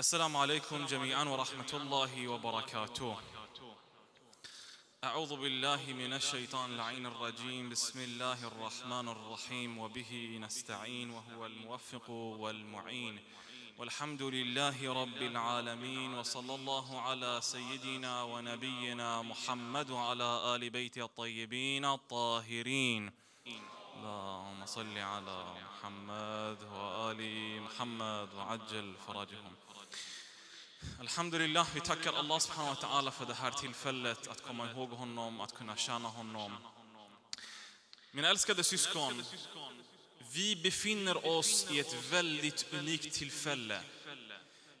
السلام عليكم جميعا ورحمة الله وبركاته أعوذ بالله من الشيطان اللعين الرجيم بسم الله الرحمن الرحيم وبه نستعين وهو الموفق والمعين والحمد لله رب العالمين وصلى الله على سيدنا ونبينا محمد وعلى آل بيت الطيبين الطاهرين اللهم صل على محمد وآل محمد وعجل فرجهم Alhamdulillah, vi tackar Allah subhanahu wa ta'ala för det här tillfället att komma ihåg honom, att kunna tjäna honom. Mina älskade syskon, vi befinner oss i ett väldigt unikt tillfälle.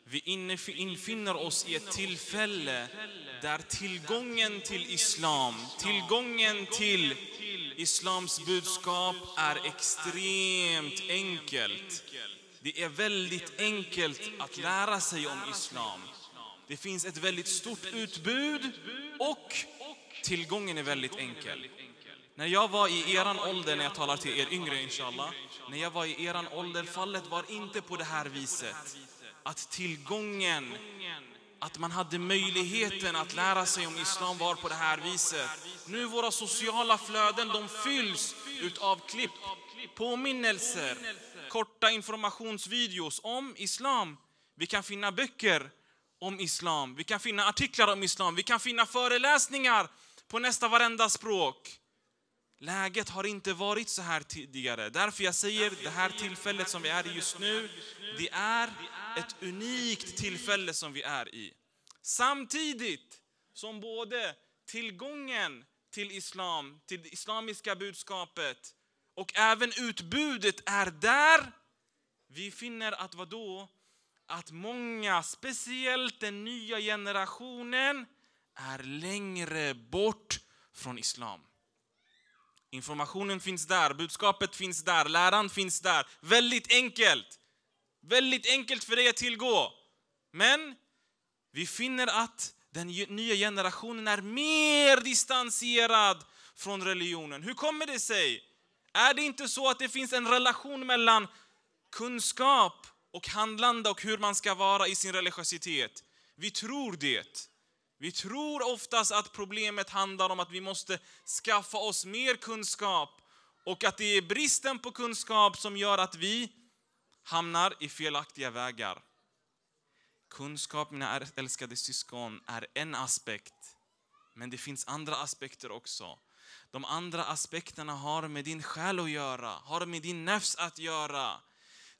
Vi infinner oss i ett tillfälle där tillgången till islam, tillgången till islams budskap är extremt enkelt. Det är väldigt enkelt att lära sig om islam. Det finns ett väldigt stort utbud och tillgången är väldigt enkel. När jag var i eran ålder, när jag talar till er yngre inshallah, när jag var i eran ålder, fallet var inte på det här viset. Att tillgången, att man hade möjligheten att lära sig om islam var på det här viset. Nu våra sociala flöden, de fylls utav klipp, påminnelser, korta informationsvideos om islam. Vi kan finna böcker om islam, vi kan finna artiklar om islam, vi kan finna föreläsningar på nästa varenda språk. Läget har inte varit så här tidigare. Därför jag säger det här tillfället som vi är i just nu, det är ett unikt tillfälle som vi är i. Samtidigt som både tillgången till islam, till det islamiska budskapet och även utbudet är där. Vi finner att vadå? Att många, speciellt den nya generationen, är längre bort från islam. Informationen finns där, budskapet finns där, läran finns där. Väldigt enkelt! Väldigt enkelt för dig att tillgå. Men vi finner att den nya generationen är mer distanserad från religionen. Hur kommer det sig? Är det inte så att det finns en relation mellan kunskap och handlande och hur man ska vara i sin religiositet? Vi tror det. Vi tror oftast att problemet handlar om att vi måste skaffa oss mer kunskap och att det är bristen på kunskap som gör att vi hamnar i felaktiga vägar. Kunskap, mina älskade syskon, är en aspekt. Men det finns andra aspekter också. De andra aspekterna har med din själ att göra, har med din nafs att göra.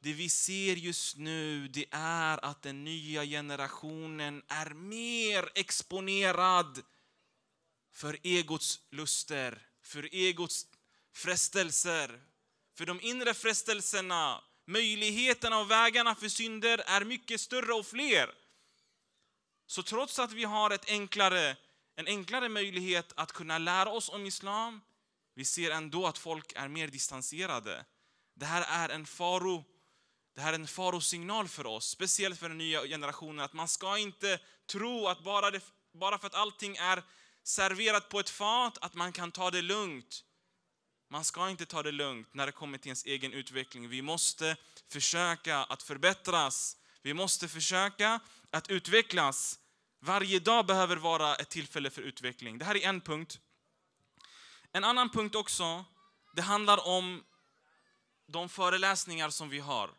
Det vi ser just nu det är att den nya generationen är mer exponerad för egots luster, för egots frestelser, för de inre frestelserna. Möjligheterna och vägarna för synder är mycket större och fler. Så trots att vi har ett enklare en enklare möjlighet att kunna lära oss om islam. Vi ser ändå att folk är mer distanserade. Det här är en faro. Det här är en farosignal för oss, speciellt för den nya generationen, att man ska inte tro att bara, det, bara för att allting är serverat på ett fat, att man kan ta det lugnt. Man ska inte ta det lugnt när det kommer till ens egen utveckling. Vi måste försöka att förbättras. Vi måste försöka att utvecklas. Varje dag behöver vara ett tillfälle för utveckling. Det här är en punkt. En annan punkt också, det handlar om de föreläsningar som vi har.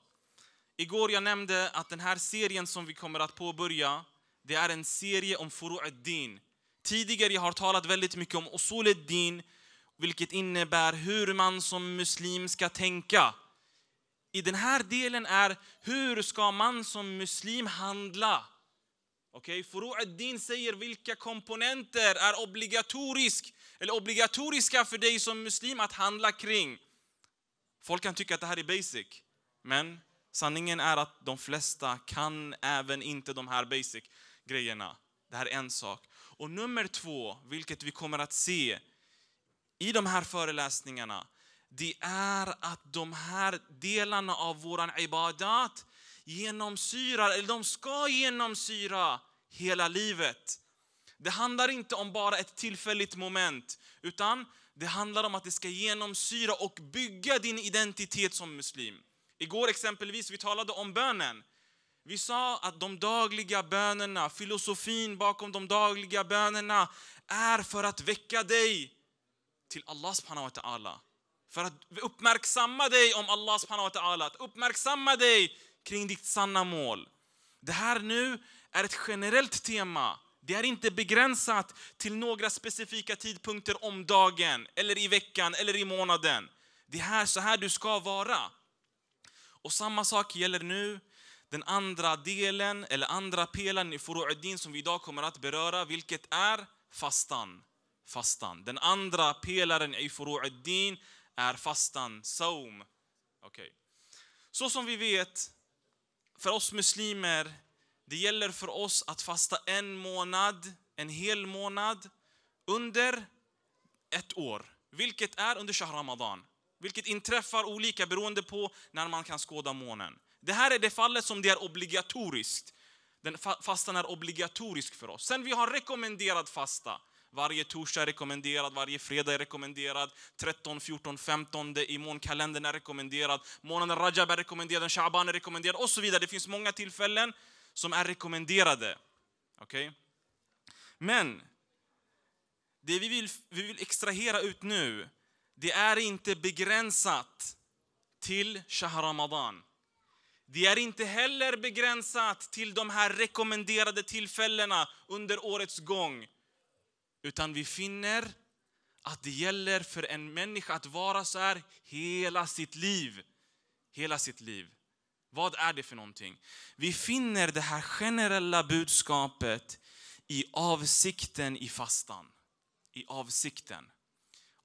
Igår jag nämnde att den här serien som vi kommer att påbörja, det är en serie om furu'ud-din. Tidigare jag har talat väldigt mycket om usul-din, vilket innebär hur man som muslim ska tänka. I den här delen är hur ska man som muslim handla? Okej, okay? din säger vilka komponenter är obligatorisk, eller obligatoriska för dig som muslim att handla kring. Folk kan tycka att det här är basic, men sanningen är att de flesta kan även inte de här basic grejerna. Det här är en sak. Och nummer två, vilket vi kommer att se i de här föreläsningarna, det är att de här delarna av våran ibadat genomsyrar, eller de ska genomsyra hela livet. Det handlar inte om bara ett tillfälligt moment, utan det handlar om att det ska genomsyra och bygga din identitet som muslim. Igår exempelvis, vi talade om bönen. Vi sa att de dagliga bönerna, filosofin bakom de dagliga bönerna är för att väcka dig till Allah subhanahu wa ta'ala. För att uppmärksamma dig om Allah subhanahu wa ta'ala, att uppmärksamma dig kring ditt sanna mål. Det här nu är ett generellt tema. Det är inte begränsat till några specifika tidpunkter om dagen, eller i veckan eller i månaden. Det är så här du ska vara. Och samma sak gäller nu den andra delen, eller andra pelaren i Furu'uddin som vi idag kommer att beröra, vilket är fastan. fastan. Den andra pelaren i Furu'uddin är fastan, saum. Okay. Så som vi vet för oss muslimer, det gäller för oss att fasta en månad, en hel månad, under ett år. Vilket är under Shah Ramadan. Vilket inträffar olika beroende på när man kan skåda månen. Det här är det fallet som det är obligatoriskt. Den fastan är obligatorisk för oss. Sen vi har rekommenderad fasta. Varje torsdag är rekommenderad, varje fredag är rekommenderad. 13, 14, 15 i månkalendern är rekommenderad. Månaden Rajab är rekommenderad, Shaban är rekommenderad och så vidare. Det finns många tillfällen som är rekommenderade. Okay? Men det vi vill, vi vill extrahera ut nu, det är inte begränsat till Shah Ramadan. Det är inte heller begränsat till de här rekommenderade tillfällena under årets gång. Utan vi finner att det gäller för en människa att vara så här hela sitt liv. Hela sitt liv. Vad är det för någonting? Vi finner det här generella budskapet i avsikten i fastan. I avsikten.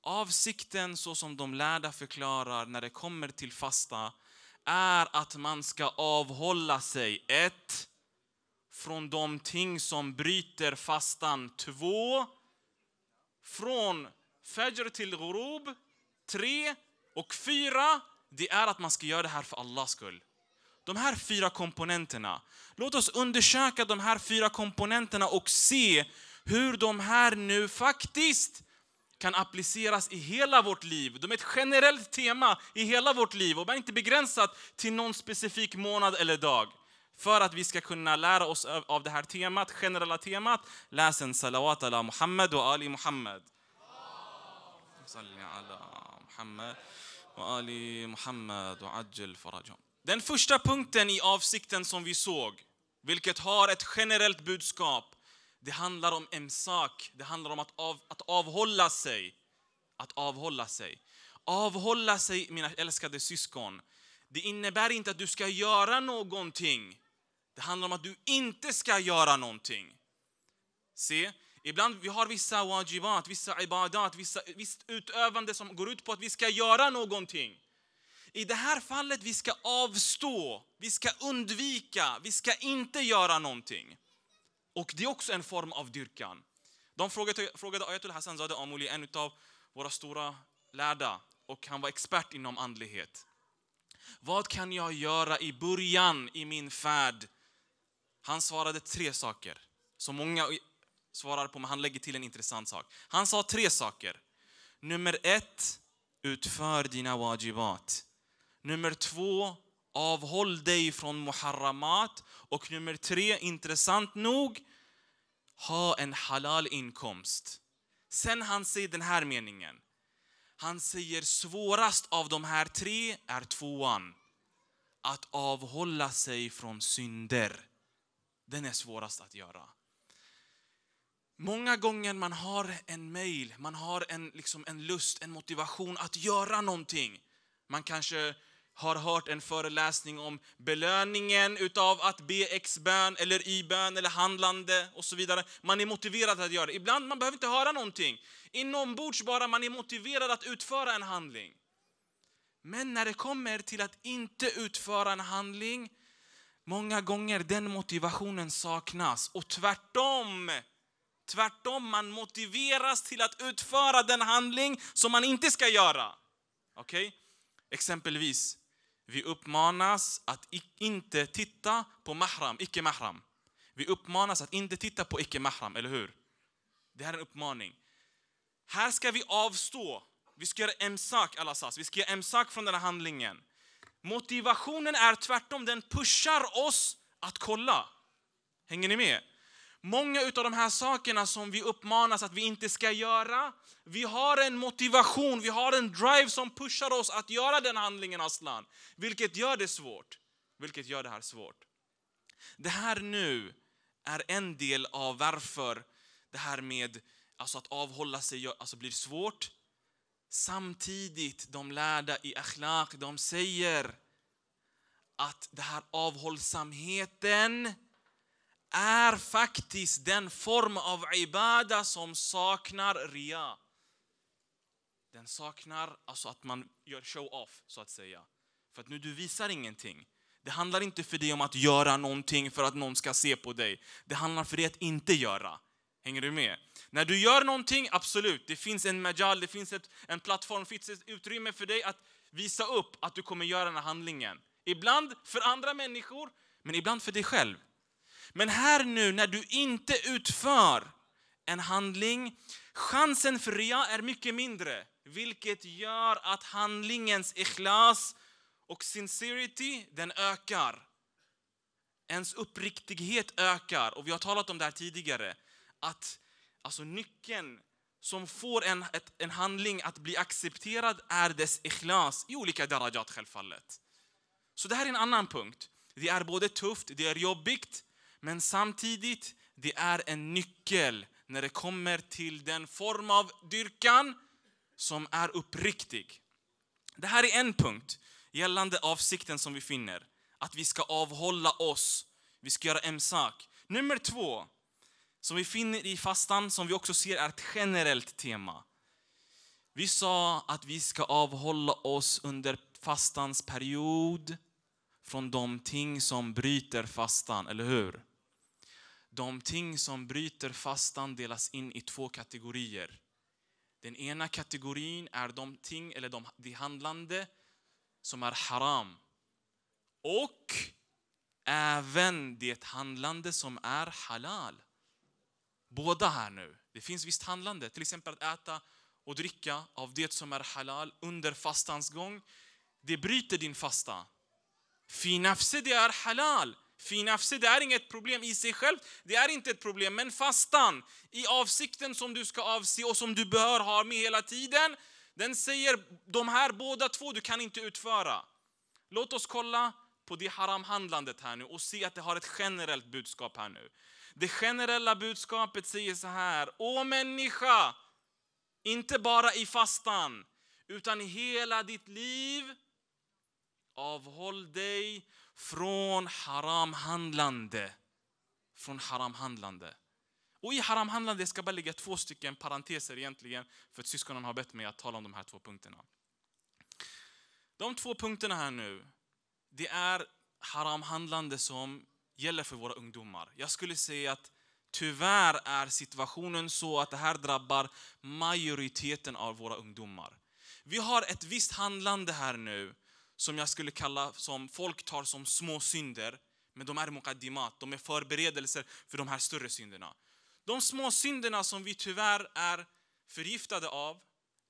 Avsikten, så som de lärda förklarar när det kommer till fasta, är att man ska avhålla sig, ett, från de ting som bryter fastan, två, från Fajr till Ghurub, tre och fyra, det är att man ska göra det här för Allahs skull. De här fyra komponenterna. Låt oss undersöka de här fyra komponenterna och se hur de här nu faktiskt kan appliceras i hela vårt liv. De är ett generellt tema i hela vårt liv och inte begränsat till någon specifik månad eller dag. För att vi ska kunna lära oss av det här temat, generella temat, läs en salawat ala Muhammad och Ali Muhammad. Den första punkten i avsikten som vi såg, vilket har ett generellt budskap, det handlar om en sak. Det handlar om att, av, att avhålla sig. Att avhålla sig. Avhålla sig, mina älskade syskon. Det innebär inte att du ska göra någonting det handlar om att du inte ska göra någonting. Se, ibland vi har vissa wajibat, vissa ibadat, vissa, visst utövande som går ut på att vi ska göra någonting. I det här fallet vi ska avstå, vi ska undvika, vi ska inte göra någonting. Och det är också en form av dyrkan. De frågade, frågade Ayatul Hassan Zadeh Amuli, en av våra stora lärda och han var expert inom andlighet. Vad kan jag göra i början i min färd han svarade tre saker, som många svarar på, men han lägger till en intressant sak. Han sa tre saker. Nummer ett, utför dina wajibat. Nummer två, avhåll dig från muharramat. Och nummer tre, intressant nog, ha en halal inkomst. Sen han säger den här meningen. Han säger svårast av de här tre är tvåan. Att avhålla sig från synder den är svårast att göra. Många gånger man har en mail, man har en, liksom en lust, en motivation att göra någonting. Man kanske har hört en föreläsning om belöningen av att be ex-bön eller i-bön eller handlande och så vidare. Man är motiverad att göra det. Ibland man behöver inte höra någonting. Inombords bara man är motiverad att utföra en handling. Men när det kommer till att inte utföra en handling, Många gånger den motivationen saknas och tvärtom. Tvärtom, man motiveras till att utföra den handling som man inte ska göra. Okej? Okay? Exempelvis, vi uppmanas att inte titta på mahram, icke-mahram. Vi uppmanas att inte titta på icke-mahram, eller hur? Det här är en uppmaning. Här ska vi avstå. Vi ska göra emsak, alasas. Vi ska göra emsak från den här handlingen. Motivationen är tvärtom, den pushar oss att kolla. Hänger ni med? Många av de här sakerna som vi uppmanas att vi inte ska göra, vi har en motivation, vi har en drive som pushar oss att göra den handlingen Aslan. Vilket gör det svårt. Vilket gör det här svårt. Det här nu är en del av varför det här med alltså att avhålla sig alltså blir svårt. Samtidigt, de lärda i akhlaq, de säger att den här avhållsamheten är faktiskt den form av ibada som saknar ria. Den saknar alltså att man gör show-off, så att säga. För att nu du visar ingenting. Det handlar inte för dig om att göra någonting för att någon ska se på dig. Det handlar för dig att inte göra. Hänger du med? När du gör någonting, absolut, det finns en majal, det finns ett, en plattform, det finns ett utrymme för dig att visa upp att du kommer göra den här handlingen. Ibland för andra människor, men ibland för dig själv. Men här nu när du inte utför en handling, chansen för ria är mycket mindre. Vilket gör att handlingens ikhlas och sincerity, den ökar. Ens uppriktighet ökar. Och vi har talat om det här tidigare. Att Alltså nyckeln som får en, ett, en handling att bli accepterad är dess ikhlas i olika darajat självfallet. Så det här är en annan punkt. Det är både tufft, det är jobbigt, men samtidigt det är en nyckel när det kommer till den form av dyrkan som är uppriktig. Det här är en punkt gällande avsikten som vi finner. Att vi ska avhålla oss, vi ska göra en sak. Nummer två, som vi finner i fastan, som vi också ser är ett generellt tema. Vi sa att vi ska avhålla oss under fastans period från de ting som bryter fastan, eller hur? De ting som bryter fastan delas in i två kategorier. Den ena kategorin är de ting, eller de, de handlande som är haram. Och även det handlande som är halal båda här nu. Det finns visst handlande, till exempel att äta och dricka av det som är halal under fastans gång. Det bryter din fasta. Fi det är halal. Fi det är inget problem i sig självt. Det är inte ett problem, men fastan i avsikten som du ska avse och som du bör ha med hela tiden. Den säger de här båda två du kan inte utföra. Låt oss kolla på det haramhandlandet här nu och se att det har ett generellt budskap här nu. Det generella budskapet säger så här. Å människa, inte bara i fastan, utan i hela ditt liv. Avhåll dig från haramhandlande. Från haramhandlande. Och i haramhandlande, ska jag bara lägga två stycken parenteser egentligen, för att syskonen har bett mig att tala om de här två punkterna. De två punkterna här nu, det är haramhandlande som gäller för våra ungdomar. Jag skulle säga att tyvärr är situationen så att det här drabbar majoriteten av våra ungdomar. Vi har ett visst handlande här nu som jag skulle kalla som folk tar som små synder, men de är muqaddimat, de är förberedelser för de här större synderna. De små synderna som vi tyvärr är förgiftade av,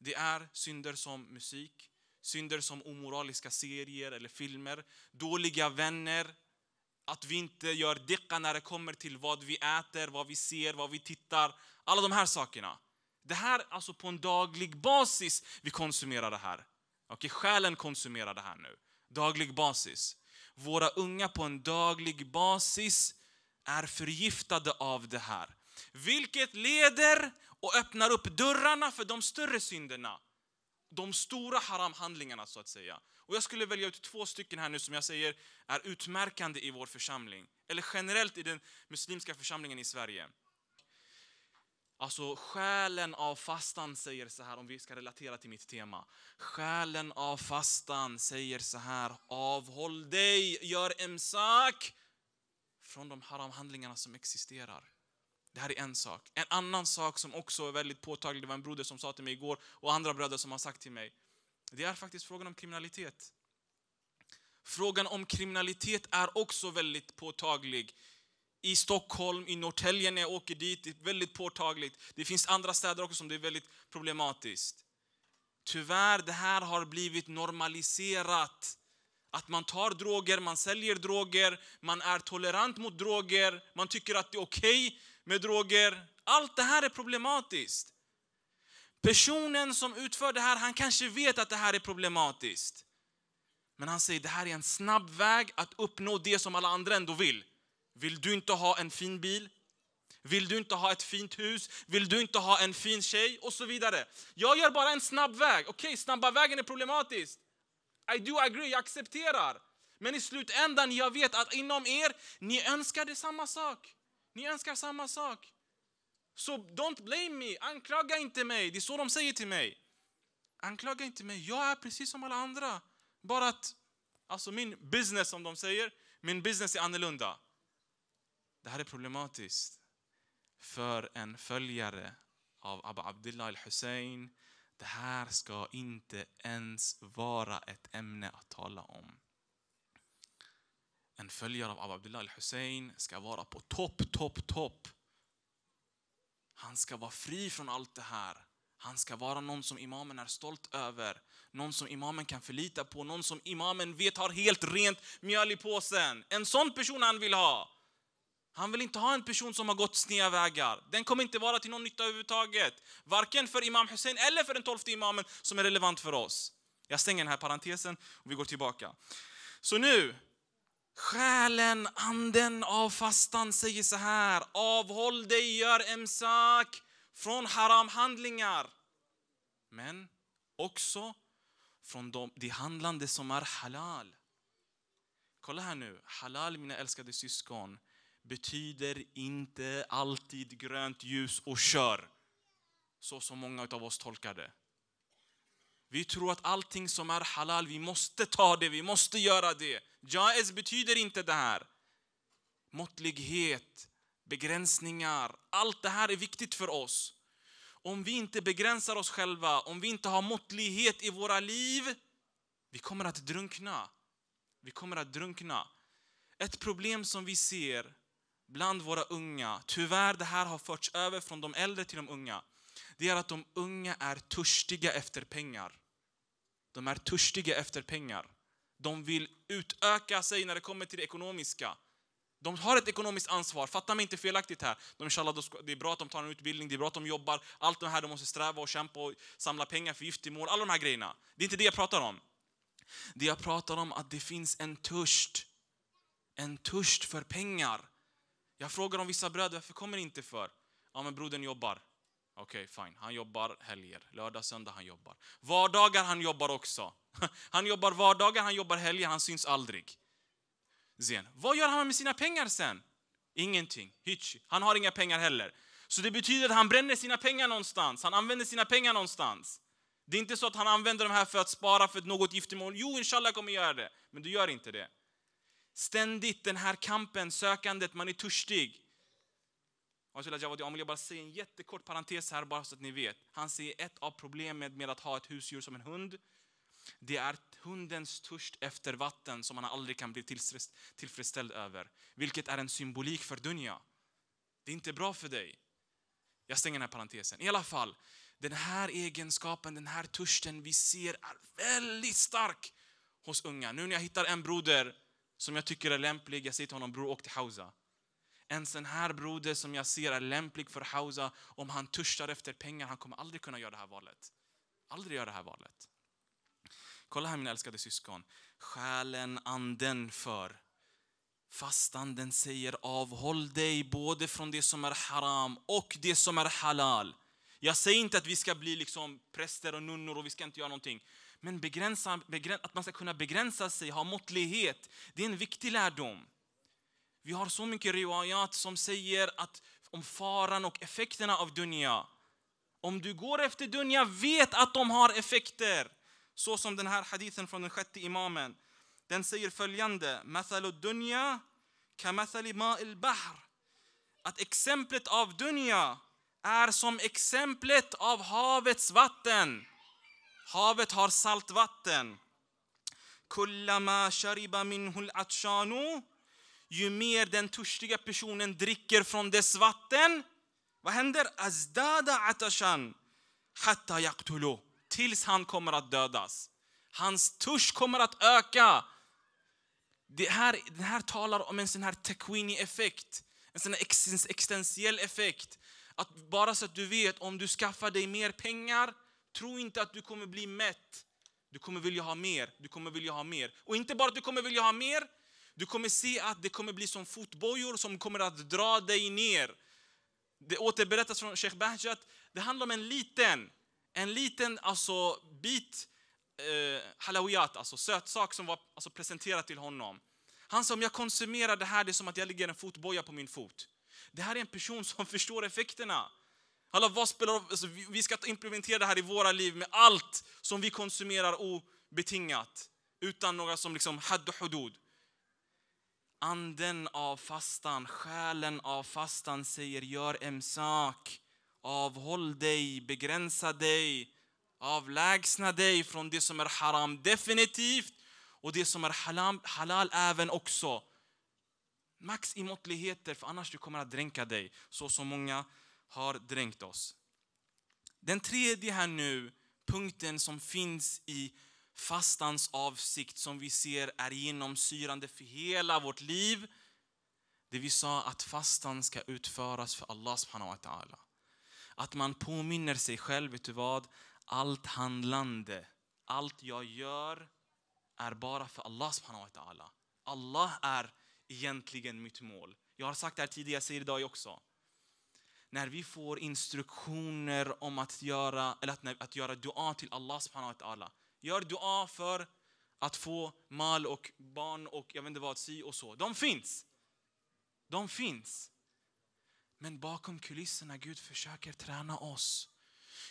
det är synder som musik, synder som omoraliska serier eller filmer, dåliga vänner, att vi inte gör dicka när det kommer till vad vi äter, vad vi ser, vad vi tittar. Alla de här sakerna. Det här alltså på en daglig basis vi konsumerar det här. Okay, själen konsumerar det här nu. Daglig basis. Våra unga på en daglig basis är förgiftade av det här. Vilket leder och öppnar upp dörrarna för de större synderna. De stora haramhandlingarna så att säga. Och jag skulle välja ut två stycken här nu som jag säger är utmärkande i vår församling, eller generellt i den muslimska församlingen i Sverige. Alltså själen av fastan säger så här, om vi ska relatera till mitt tema. Själen av fastan säger så här, avhåll dig, gör en sak från de haramhandlingarna som existerar. Det här är en sak. En annan sak som också är väldigt påtaglig, det var en broder som sa till mig igår och andra bröder som har sagt till mig. Det är faktiskt frågan om kriminalitet. Frågan om kriminalitet är också väldigt påtaglig. I Stockholm, i Norrtälje när jag åker dit, det är väldigt påtagligt. Det finns andra städer också som det är väldigt problematiskt. Tyvärr, det här har blivit normaliserat. Att man tar droger, man säljer droger, man är tolerant mot droger, man tycker att det är okej okay med droger. Allt det här är problematiskt. Personen som utför det här, han kanske vet att det här är problematiskt. Men han säger det här är en snabb väg att uppnå det som alla andra ändå vill. Vill du inte ha en fin bil? Vill du inte ha ett fint hus? Vill du inte ha en fin tjej? Och så vidare. Jag gör bara en snabb väg. Okej, okay, snabba vägen är problematiskt. I do agree, jag accepterar. Men i slutändan, jag vet att inom er, ni önskar det samma sak. Ni önskar samma sak. Så don't blame me, anklaga inte mig. Det är så de säger till mig. Anklaga inte mig, jag är precis som alla andra. Bara att alltså min business, som de säger, min business är annorlunda. Det här är problematiskt för en följare av Abu Abdullah al-Hussein. Det här ska inte ens vara ett ämne att tala om. En följare av Abu Abdullah al-Hussein ska vara på topp, topp, topp han ska vara fri från allt det här. Han ska vara någon som imamen är stolt över, någon som imamen kan förlita på, någon som imamen vet har helt rent mjöl i påsen. En sån person han vill ha. Han vill inte ha en person som har gått sneda vägar. Den kommer inte vara till någon nytta överhuvudtaget. Varken för Imam Hussein eller för den tolfte imamen som är relevant för oss. Jag stänger den här parentesen och vi går tillbaka. Så nu, Själen, anden av fastan säger så här. Avhåll dig, gör emsak från haramhandlingar. Men också från de, de handlande som är halal. Kolla här nu. Halal, mina älskade syskon, betyder inte alltid grönt ljus och kör. Så som många av oss tolkar det. Vi tror att allting som är halal, vi måste ta det, vi måste göra det. Jaiz betyder inte det här. Måttlighet, begränsningar, allt det här är viktigt för oss. Om vi inte begränsar oss själva, om vi inte har måttlighet i våra liv, vi kommer att drunkna. Vi kommer att drunkna. Ett problem som vi ser bland våra unga, tyvärr det här har förts över från de äldre till de unga, det är att de unga är törstiga efter pengar. De är törstiga efter pengar. De vill utöka sig när det kommer till det ekonomiska. De har ett ekonomiskt ansvar, fatta mig inte felaktigt här. De, det är bra att de tar en utbildning, det är bra att de jobbar, allt det här, de måste sträva och kämpa och samla pengar för giftermål, alla de här grejerna. Det är inte det jag pratar om. Det jag pratar om är att det finns en törst. En törst för pengar. Jag frågar om vissa bröder, varför kommer ni inte för? Ja men brodern jobbar. Okej, okay, fine. Han jobbar helger. Lördag, söndag han jobbar. Vardagar han jobbar också. Han jobbar vardagar, han jobbar helger, han syns aldrig. Zen. Vad gör han med sina pengar sen? Ingenting. Hitch. Han har inga pengar heller. Så det betyder att han bränner sina pengar någonstans. Han använder sina pengar någonstans. Det är inte så att han använder de här för att spara för något giftermål. Jo, inshallah kommer göra det. Men du gör inte det. Ständigt den här kampen, sökandet, man är törstig. Mashallah Jawadi, om jag bara säger en jättekort parentes här bara så att ni vet. Han säger ett av problemen med att ha ett husdjur som en hund, det är hundens törst efter vatten som han aldrig kan bli tillfredsställd över. Vilket är en symbolik för dunja. Det är inte bra för dig. Jag stänger den här parentesen. I alla fall, den här egenskapen, den här törsten vi ser är väldigt stark hos unga. Nu när jag hittar en broder som jag tycker är lämplig, jag säger till honom, bror åk till Hausa en sån här broder som jag ser är lämplig för Hausa, om han törstar efter pengar, han kommer aldrig kunna göra det här valet. Aldrig göra det här valet. Kolla här mina älskade syskon. Själen, anden för fastan, den säger avhåll dig både från det som är haram och det som är halal. Jag säger inte att vi ska bli liksom präster och nunnor och vi ska inte göra någonting. Men begränsa, begräns, att man ska kunna begränsa sig, ha måttlighet, det är en viktig lärdom. Vi har så mycket riwayat som säger att om faran och effekterna av dunja. Om du går efter dunja, vet att de har effekter. Så som den här hadithen från den sjätte imamen. Den säger följande. dunja Att exemplet av dunja är som exemplet av havets vatten. Havet har saltvatten. Kullama shariba minhu al-atshanu ju mer den törstiga personen dricker från dess vatten, vad händer? Azdada atashan hatta yaqtulu. Tills han kommer att dödas. Hans törst kommer att öka. Det här, den här talar om en sån här takwini effekt en sån här existentiell effekt. Att bara så att du vet, om du skaffar dig mer pengar, tro inte att du kommer bli mätt. Du kommer vilja ha mer, du kommer vilja ha mer. Och inte bara att du kommer vilja ha mer, du kommer se att det kommer bli som fotbojor som kommer att dra dig ner. Det återberättas från Sheikh Bahj att det handlar om en liten, en liten alltså bit eh, halawiyat, alltså sötsak som var alltså, presenterad till honom. Han sa om jag konsumerar det här, det är som att jag lägger en fotboja på min fot. Det här är en person som förstår effekterna. Alla, vad spelar, alltså, vi ska implementera det här i våra liv med allt som vi konsumerar obetingat. Utan några som liksom hadd hudud. Anden av fastan, själen av fastan säger gör en sak. Avhåll dig, begränsa dig, avlägsna dig från det som är haram definitivt och det som är halal, halal även också. Max i måttligheter, för annars du kommer att dränka dig så som många har dränkt oss. Den tredje här nu, punkten som finns i fastans avsikt som vi ser är genomsyrande för hela vårt liv. Det vi sa att fastan ska utföras för Allah subhanahu wa ta'ala. Att man påminner sig själv, vet du vad? Allt handlande, allt jag gör är bara för Allah subhanahu wa ta'ala. Allah är egentligen mitt mål. Jag har sagt det här tidigare, jag säger det idag också. När vi får instruktioner om att göra, eller att, att göra dua till Allah subhanahu wa ta'ala Gör dua för att få mal och barn och jag vet inte vad, si och så. De finns. De finns. Men bakom kulisserna, Gud försöker träna oss.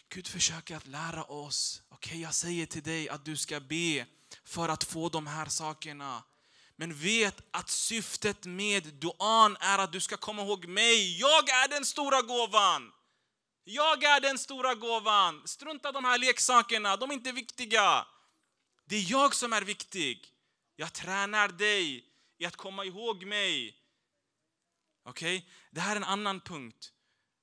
Gud försöker att lära oss. Okej, okay, jag säger till dig att du ska be för att få de här sakerna. Men vet att syftet med duan är att du ska komma ihåg mig. Jag är den stora gåvan. Jag är den stora gåvan. Strunta de här leksakerna, de är inte viktiga. Det är jag som är viktig. Jag tränar dig i att komma ihåg mig. Okej? Okay? Det här är en annan punkt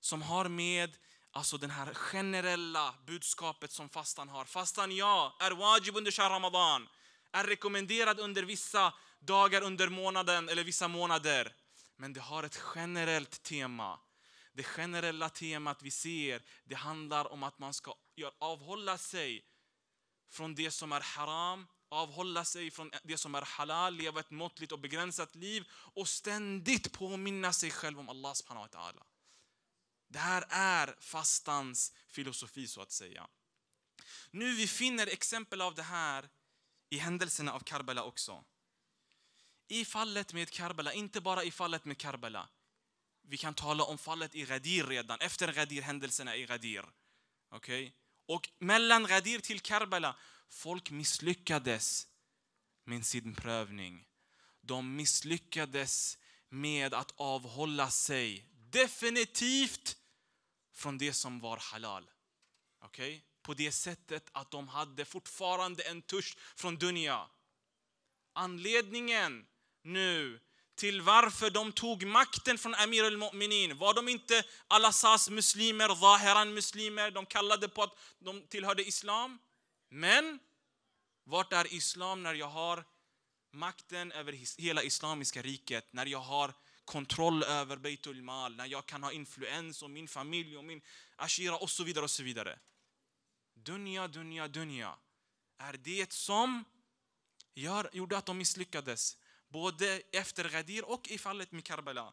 som har med alltså den här generella budskapet som fastan har. Fastan, ja, är wajib under shah ramadan. Är rekommenderad under vissa dagar under månaden eller vissa månader. Men det har ett generellt tema. Det generella temat vi ser, det handlar om att man ska avhålla sig från det som är haram, avhålla sig från det som är halal, leva ett måttligt och begränsat liv och ständigt påminna sig själv om Allah subhanahu wa ta'ala. Det här är fastans filosofi så att säga. Nu vi finner exempel av det här i händelserna av Karbala också. I fallet med Karbala, inte bara i fallet med Karbala. Vi kan tala om fallet i Ghadir redan, efter Ghadir, händelserna i Ghadir. Okay? Och mellan Ghadir till Karbala, folk misslyckades med sin prövning. De misslyckades med att avhålla sig definitivt från det som var halal. Okay? På det sättet att de hade fortfarande en törst från dunja. Anledningen nu till varför de tog makten från Amir al-Mu'minin. Var de inte Al-Assas muslimer, Zahiran muslimer? De kallade på att de tillhörde Islam. Men vart är Islam när jag har makten över hela Islamiska riket? När jag har kontroll över Beitul Mal, när jag kan ha influens om min familj och min ashira och så vidare. och så vidare. Dunja, dunja, dunja. Är det som gör, gjorde att de misslyckades? både efter Ghadir och i fallet med Karbala.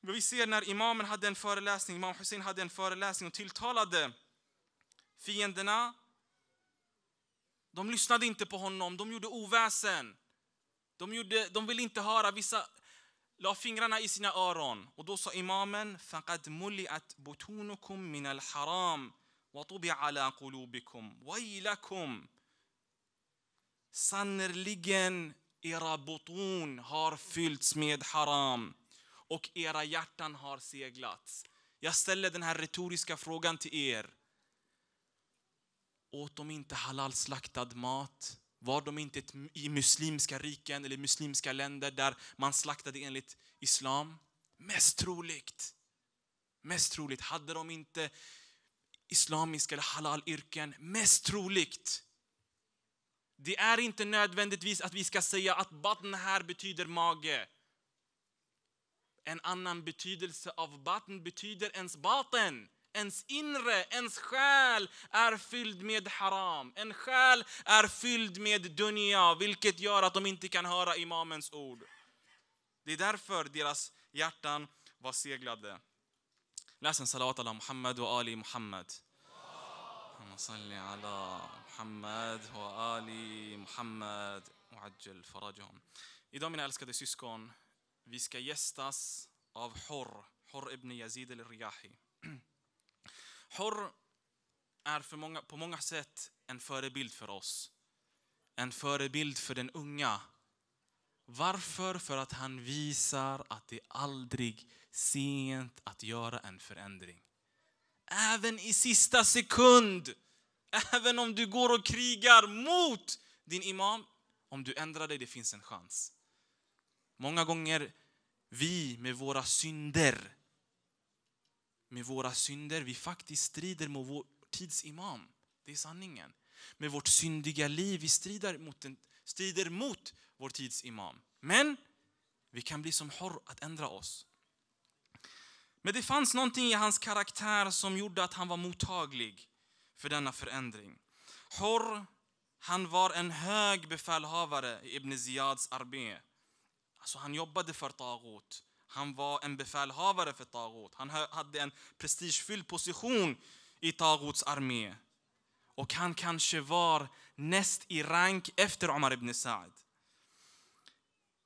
Vi ser när imamen hade en föreläsning, imam Hussein hade en föreläsning och tilltalade fienderna. De lyssnade inte på honom, de gjorde oväsen. De, gjorde, de ville inte höra, vissa la fingrarna i sina öron. Och då sa imamen, فَقَدْ مُلِئَتْ بُتُونُكُمْ مِنَ الْحَرَامِ وَطُبِعَ عَلَى قُلُوبِكُمْ وَيْلَكُمْ Sannerligen era botun har fyllts med haram och era hjärtan har seglats. Jag ställer den här retoriska frågan till er. Åt de inte halal-slaktad mat? Var de inte i muslimska riken eller muslimska länder där man slaktade enligt islam? Mest troligt. Mest troligt. Hade de inte islamiska eller halal-yrken? Mest troligt det är inte nödvändigtvis att vi ska säga att batn här betyder mage. En annan betydelse av batn betyder ens baten. Ens inre, ens själ är fylld med haram. En själ är fylld med dunja, vilket gör att de inte kan höra imamens ord. Det är därför deras hjärtan var seglade. Läs en salawat ala Muhammad och Ali Muhammad. اللهم صل على محمد وآل Muhammad وعجل فرجهم Idag mina älskade syskon, vi ska gästas av Hor, Hor ibn Yazid al-Riyahi. Hor är många, på många sätt en förebild för oss. En förebild för den unga. Varför? För att han visar att det aldrig är sent att göra en förändring även i sista sekund. Även om du går och krigar mot din imam, om du ändrar dig, det finns en chans. Många gånger vi med våra synder, med våra synder, vi faktiskt strider mot vår tids imam. Det är sanningen. Med vårt syndiga liv, vi strider mot, en, strider mot vår tids imam. Men vi kan bli som Hor att ändra oss. Men det fanns någonting i hans karaktär som gjorde att han var mottaglig för denna förändring. Hor, han var en hög befälhavare i Ibn Ziyads armé. Alltså han jobbade för Tagut. Han var en befälhavare för Tagut. Han hade en prestigefylld position i Taguts armé. Och han kanske var näst i rank efter Omar ibn Saad.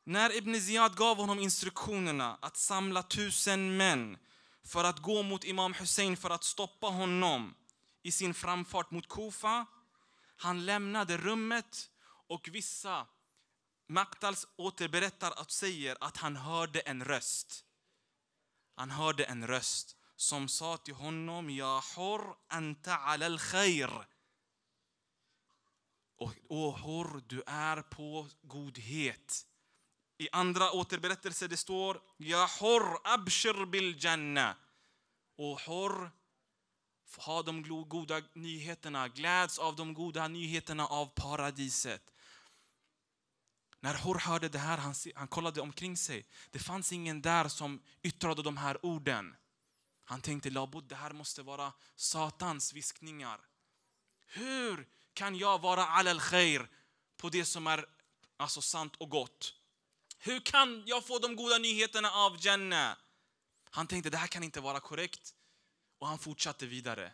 När Ibn Ziyad gav honom instruktionerna att samla tusen män för att gå mot Imam Hussein för att stoppa honom i sin framfart mot Kufa. Han lämnade rummet och vissa Maktals återberättar och säger att han hörde en röst. Han hörde en röst som sa till honom Ja hor anta alal khair. Och, o hor, du är på godhet. I andra återberättelser det står Ja hor abshir bil janna. Och hor har de goda nyheterna, gläds av de goda nyheterna av paradiset. När Hor hörde det här, han, han kollade omkring sig. Det fanns ingen där som yttrade de här orden. Han tänkte labod, det här måste vara Satans viskningar. Hur kan jag vara al-khair på det som är alltså sant och gott? Hur kan jag få de goda nyheterna av Jannah? Han tänkte det här kan inte vara korrekt. Och han fortsatte vidare.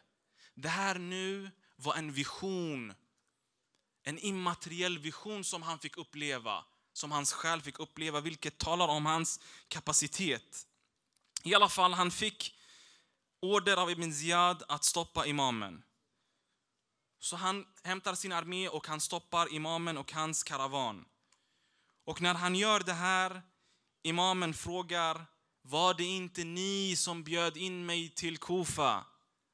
Det här nu var en vision. En immateriell vision som han fick uppleva. Som hans själ fick uppleva, vilket talar om hans kapacitet. I alla fall, han fick order av Ibn Ziyad att stoppa imamen. Så han hämtar sin armé och han stoppar imamen och hans karavan. Och när han gör det här, imamen frågar var det inte ni som bjöd in mig till Kufa?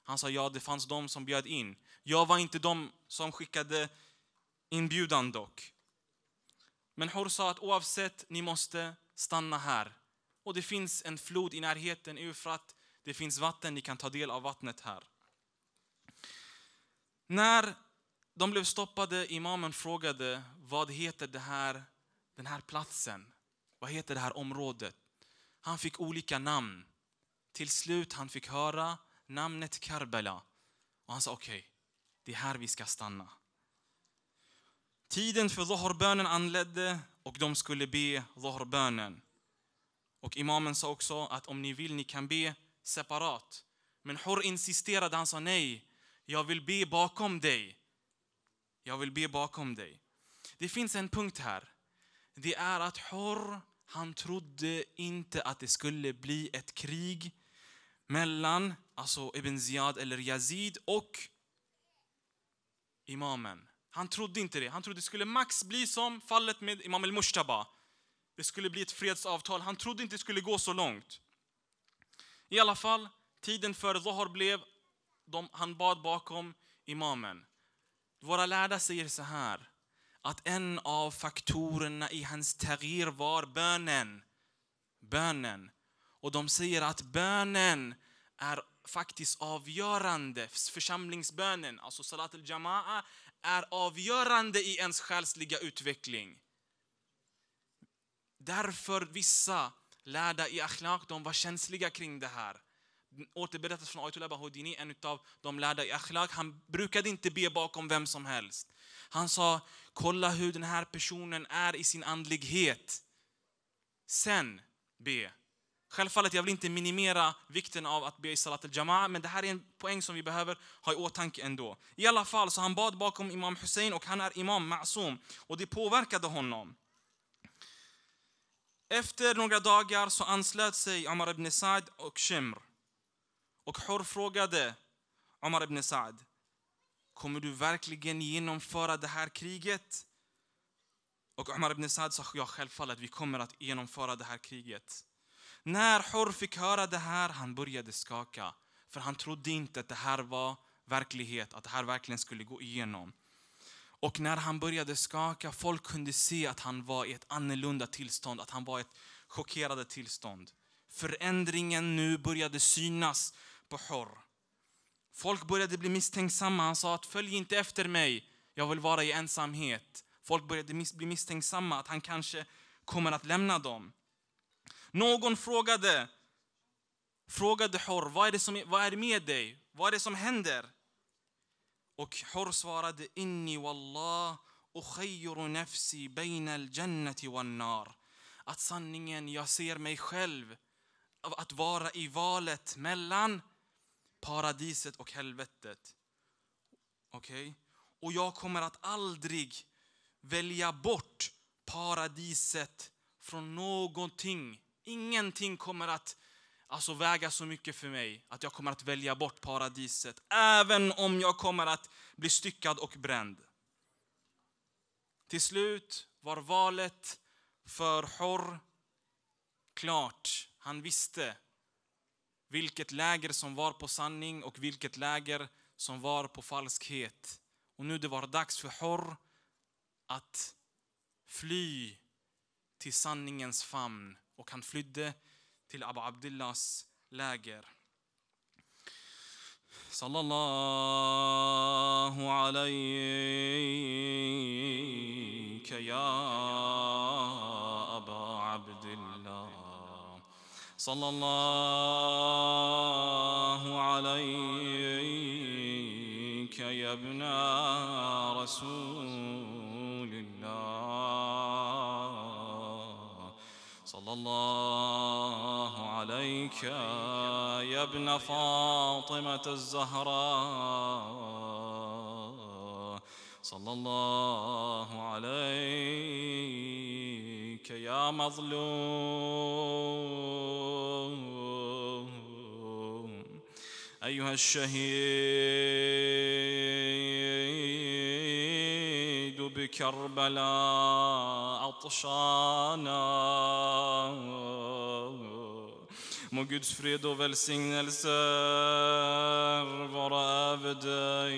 Han sa ja, det fanns de som bjöd in. Jag var inte de som skickade inbjudan dock. Men hur sa att oavsett, ni måste stanna här. Och det finns en flod i närheten, Eufrat. Det finns vatten, ni kan ta del av vattnet här. När de blev stoppade, imamen frågade vad heter det här den här platsen, vad heter det här området? Han fick olika namn. Till slut han fick höra namnet Karbala. Och han sa okej, okay, det är här vi ska stanna. Tiden för Zoharbönen anledde och de skulle be Zoharbönen. Och imamen sa också att om ni vill ni kan be separat. Men Hor insisterade, han sa nej, jag vill be bakom dig. Jag vill be bakom dig. Det finns en punkt här det är att Hor, han trodde inte att det skulle bli ett krig mellan alltså Ibn Ziyad eller Yazid och imamen. Han trodde inte det. Han trodde det skulle max bli som fallet med Imam al-Mushtaba. Det skulle bli ett fredsavtal. Han trodde inte det skulle gå så långt. I alla fall, tiden före Zohar blev, de, han bad bakom imamen. Våra lärda säger så här att en av faktorerna i hans terrir var bönen. Bönen. Och de säger att bönen är faktiskt avgörande. Församlingsbönen, alltså salat al-jama'a, är avgörande i ens själsliga utveckling. Därför vissa lärda i akhlaq, de var känsliga kring det här. Återberättas från Ayatollah Bahoudini, en av de lärda i akhlaq. Han brukade inte be bakom vem som helst. Han sa, kolla hur den här personen är i sin andlighet. Sen be. Självfallet, jag vill inte minimera vikten av att be i Salat al-Jama'a, men det här är en poäng som vi behöver ha i åtanke ändå. I alla fall, så han bad bakom Imam Hussein och han är Imam Ma'sum. Och det påverkade honom. Efter några dagar så anslöt sig Omar ibn Sa'd och Shimr. Och Hur frågade Omar ibn Sa'd, Kommer du verkligen genomföra det här kriget? Och Umar ibn Saad sa, ja självfallet, vi kommer att genomföra det här kriget. När Hur fick höra det här, han började skaka. För han trodde inte att det här var verklighet, att det här verkligen skulle gå igenom. Och när han började skaka, folk kunde se att han var i ett annorlunda tillstånd, att han var i ett chockerade tillstånd. Förändringen nu började synas på Hur. Folk började bli misstänksamma. Han sa att följ inte efter mig, jag vill vara i ensamhet. Folk började bli misstänksamma att han kanske kommer att lämna dem. Någon frågade, frågade Hor, vad är, det som, vad är med dig? Vad är det som händer? Och Hor svarade, inni wallah ukhayru nafsi baina jannati wan-nar. Att sanningen, jag ser mig själv att vara i valet mellan paradiset och helvetet. Okej? Okay? Och jag kommer att aldrig välja bort paradiset från någonting. Ingenting kommer att alltså, väga så mycket för mig att jag kommer att välja bort paradiset. Även om jag kommer att bli styckad och bränd. Till slut var valet för Hor klart. Han visste vilket läger som var på sanning och vilket läger som var på falskhet. Och nu det var dags för Hor att fly till sanningens famn och han flydde till Abu Abdillahs läger. Sallallahu alayka ya صلى الله عليك يا ابن رسول الله صلى الله عليك يا ابن فاطمة الزهراء صلى الله عليك يا مظلوم أيها الشهيد بكربلاء عطشانا Må Guds fred og velsignelse være over deg,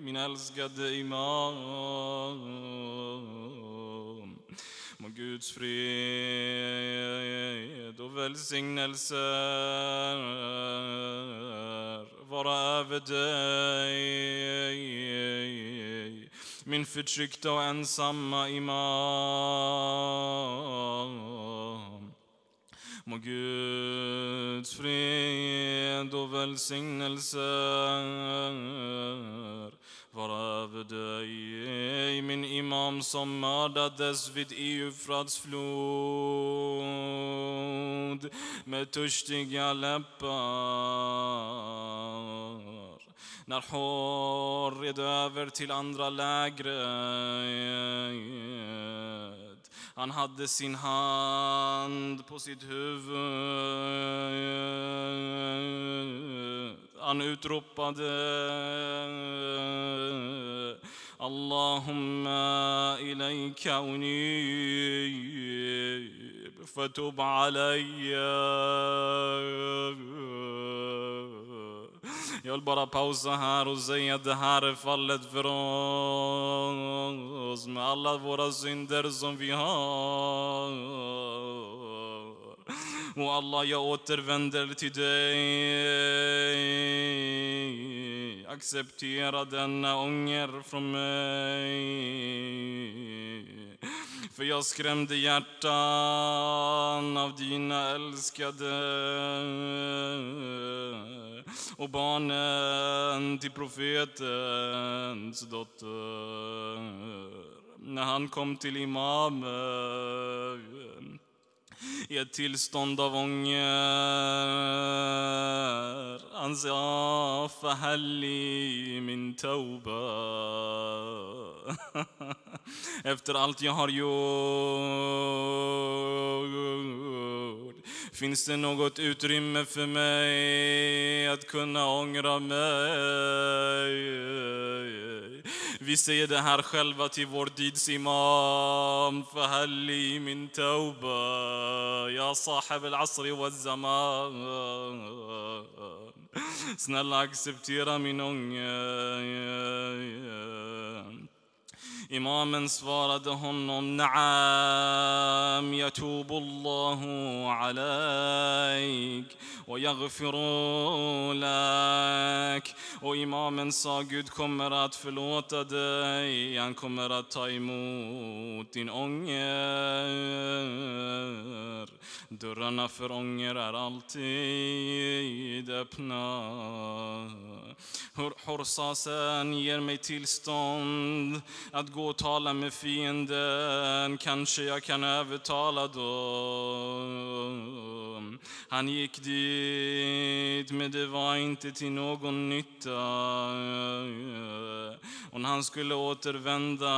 min elskede imam. Må Guds fred och välsignelser vara över dig, min förtryckta och ensamma imam. Må Guds fred och välsignelser vara över dig, honom som mördades vid Eufrats flod med törstiga läppar. När Hor red över till andra lägret han hade sin hand på sitt huvud. Han utropade اللهم إليك أنيب فتب علي يا برا باوز زهار وزي دهار فلت فروز ما الله فرز درزم فيها والله يا اوتر فندر تدي acceptera denna ånger från mig. För jag skrämde hjärtan av dina älskade och barnen till profetens dotter. När han kom till imamen i ett tillstånd av ånger انصاف هل لي من توبه افتر التيهار يو Finns det något utrymme för mig att kunna ångra mig? Vi säger det här själva till vår tids imam. Fahalli min tauba, ja sahab al-asri wa zaman. Snälla acceptera min ånger. إمام سوارد هنم نعم يتوب الله عليك ويغفر لك وإمام ساقد كمرات في الوطة دي يعن كمرات تايموت دين أونير درنا في أونير أرالتي دبنا حرصاسا يرمي تيلستون gå och tala med fienden, kanske jag kan övertala dem. Han gick dit, men det var inte till någon nytta. Och när han skulle återvända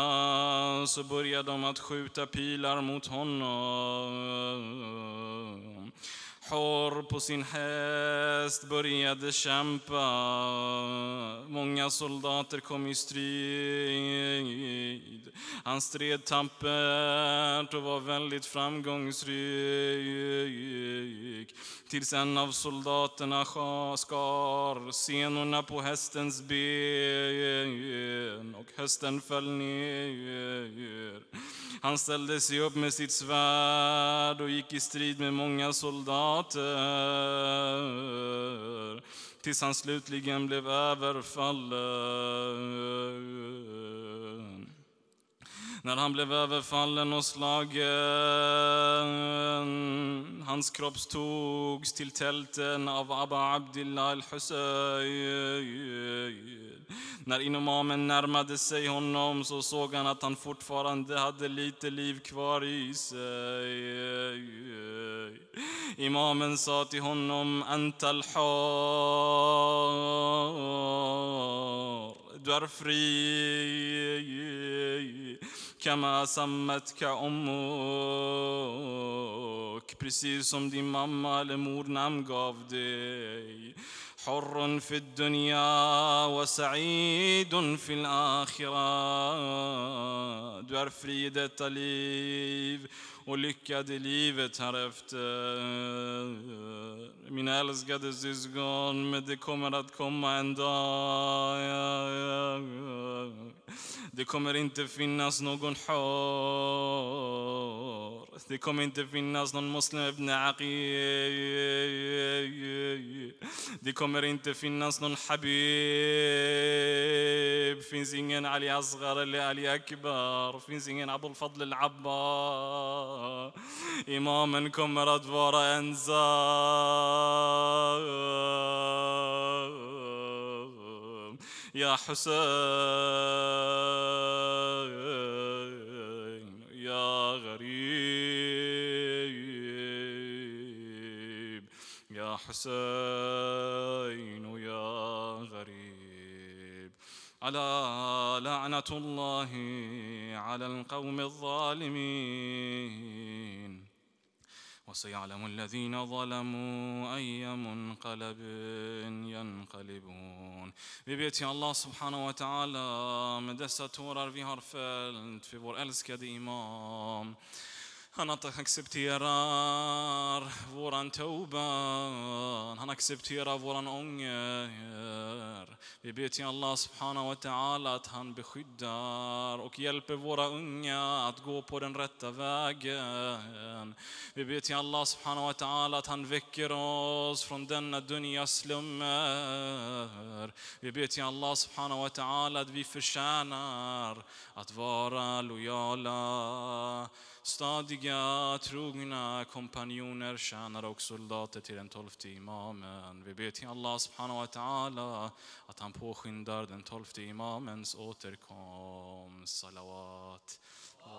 så började de att skjuta pilar mot honom. Hor på sin häst började kämpa. Många soldater kom i strid. Han stred tappert och var väldigt framgångsrik. Tills en av soldaterna skar senorna på hästens ben och hästen föll ner. Han ställde sig upp med sitt svärd och gick i strid med många soldater soldater tills han slutligen blev överfallen när han blev överfallen och slagen. Hans kropp togs till tälten av Abba Abdillah al husayn När imamen närmade sig honom så såg han att han fortfarande hade lite liv kvar i sig. Imamen sa till honom, Antal har, du är fri. كما صمتك أمك folk precis som din mamma eller mor namngav dig. حر في الدنيا وسعيد في الآخرة Du är fri i detta liv och lyckad i livet härefter. Mina älskade syskon, men det kommer att komma en dag. Det kommer inte finnas någon hår واثنكم انت في الناس نون مسلم ابن عقيب ديكم انت في الناس نون حبيب في زين علي اصغر اللي علي اكبر في زين ابو الفضل العبا امام انكم رد ورا انزار يا حسين الحسين يا غريب على لعنة الله على القوم الظالمين وسيعلم الذين ظلموا أي منقلب ينقلبون ببيت الله سبحانه وتعالى مدسة تورار في هارفيلد في بور إمام Han accepterar våran tauban, han accepterar våran ånger. Vi ber till Allah subhanahu wa ta'ala att han beskyddar och hjälper våra unga att gå på den rätta vägen. Vi ber till Allah subhanahu wa ta'ala att han väcker oss från denna dunjas slummer. Vi ber till Allah subhanahu wa ta'ala att vi förtjänar att vara lojala stadiga, trogna kompanjoner, tjänare och soldater till den tolfte imamen. Vi ber till Allah subhanahu wa ta'ala att han påskyndar den tolfte imamens återkomst. Salawat.